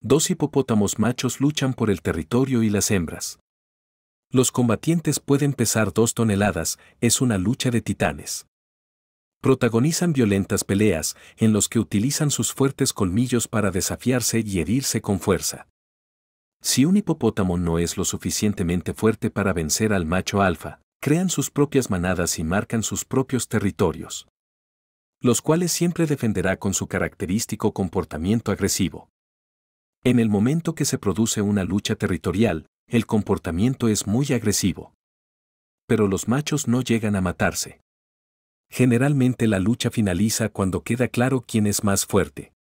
dos hipopótamos machos luchan por el territorio y las hembras. Los combatientes pueden pesar dos toneladas, es una lucha de titanes. Protagonizan violentas peleas en los que utilizan sus fuertes colmillos para desafiarse y herirse con fuerza. Si un hipopótamo no es lo suficientemente fuerte para vencer al macho alfa, crean sus propias manadas y marcan sus propios territorios, los cuales siempre defenderá con su característico comportamiento agresivo. En el momento que se produce una lucha territorial, el comportamiento es muy agresivo. Pero los machos no llegan a matarse. Generalmente la lucha finaliza cuando queda claro quién es más fuerte.